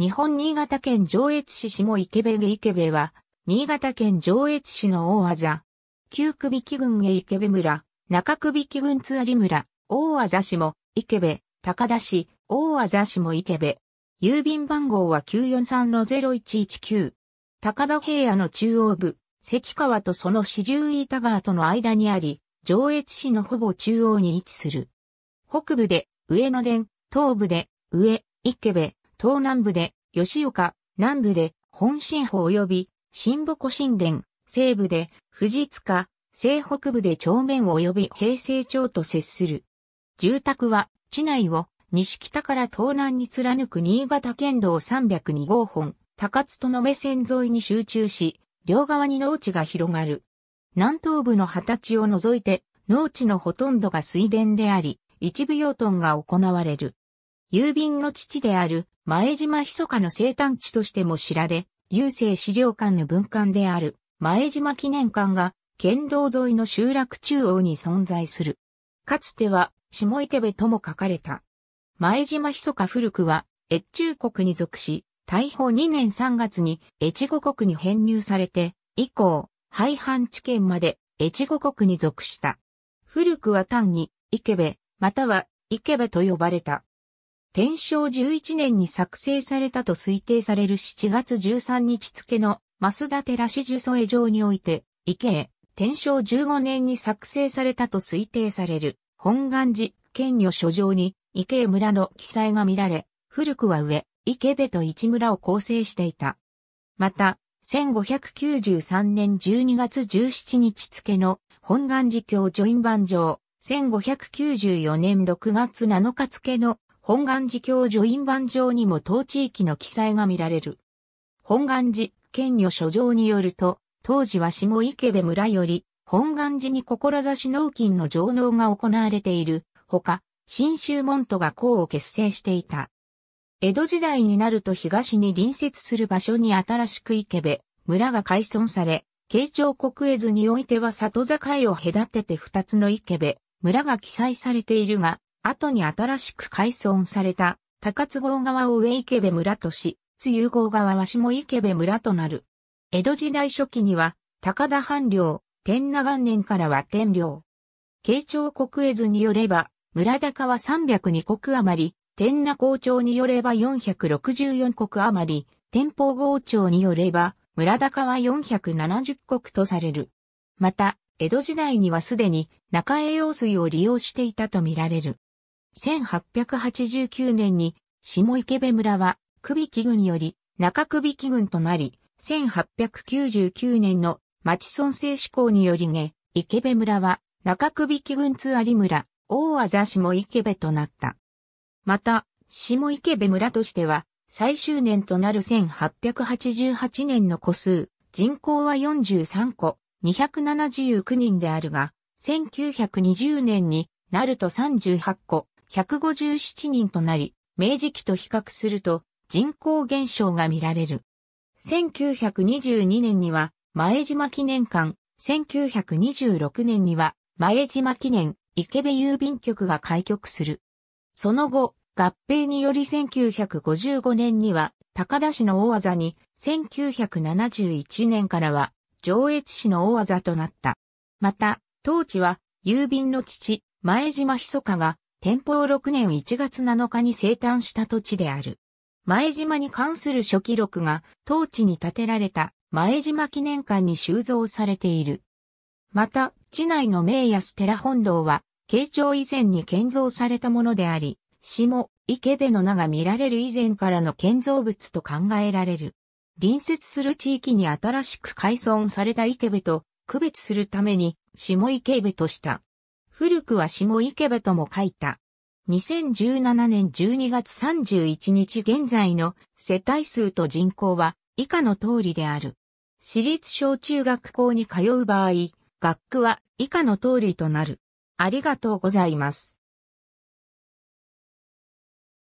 日本新潟県上越市下池部下池部は、新潟県上越市の大技。旧首木郡へ池部村、中首木郡津有村、大技市も池部、高田市、大技市も池部。郵便番号は943-0119。高田平野の中央部、関川とその支流板川との間にあり、上越市のほぼ中央に位置する。北部で上野殿、東部で上、池部、東南部で吉岡、南部で本神保及び新保古神殿、西部で藤塚、西北部で町面及び平成町と接する。住宅は地内を西北から東南に貫く新潟県道302号本、高津と延べ線沿いに集中し、両側に農地が広がる。南東部の畑地を除いて、農地のほとんどが水田であり、一部養豚が行われる。郵便の父である前島密かの生誕地としても知られ、郵政資料館の文館である前島記念館が県道沿いの集落中央に存在する。かつては下池部とも書かれた。前島密か古くは越中国に属し、大砲2年3月に越後国に編入されて、以降、廃藩置県まで越後国に属した。古くは単に池部、または池部と呼ばれた。天正11年に作成されたと推定される7月13日付の増田寺ュソエ城において、池江、天正15年に作成されたと推定される本願寺県女書状に池江村の記載が見られ、古くは上、池部と市村を構成していた。また、1593年12月17日付の本願寺教ジョイン版上、1594年6月7日付の本願寺教助院番上にも当地域の記載が見られる。本願寺、県女所上によると、当時は下池部村より、本願寺に志納金の上納が行われている、ほか、新州門徒が功を結成していた。江戸時代になると東に隣接する場所に新しく池部、村が改村され、慶長国絵図においては里境を隔てて二つの池部、村が記載されているが、後に新しく改装された高津郷側を上池部村とし、津有郷側は下池部村となる。江戸時代初期には、高田藩領、天那元年からは天領。慶長国絵図によれば、村高は302国余り、天那校長によれば464国余り、天保郷長によれば、村高は470国とされる。また、江戸時代にはすでに中栄用水を利用していたとみられる。1889年に下池部村は首木郡より中首木郡となり、1899年の町村制志向により下、池部村は中首木郡津有村、大和座下池部となった。また、下池部村としては、最終年となる1888年の個数、人口は43個、279人であるが、1920年になると38個、157人となり、明治期と比較すると人口減少が見られる。1922年には前島記念館、1926年には前島記念池部郵便局が開局する。その後、合併により1955年には高田市の大技に、1971年からは上越市の大技となった。また、当地は郵便の父、前島密かが天保6年1月7日に生誕した土地である。前島に関する初記録が当地に建てられた前島記念館に収蔵されている。また、地内の名安寺本堂は、慶長以前に建造されたものであり、下、池部の名が見られる以前からの建造物と考えられる。隣接する地域に新しく改装された池部と区別するために、下池部とした。古くは下池部とも書いた。2017年12月31日現在の世帯数と人口は以下の通りである。私立小中学校に通う場合、学区は以下の通りとなる。ありがとうございます。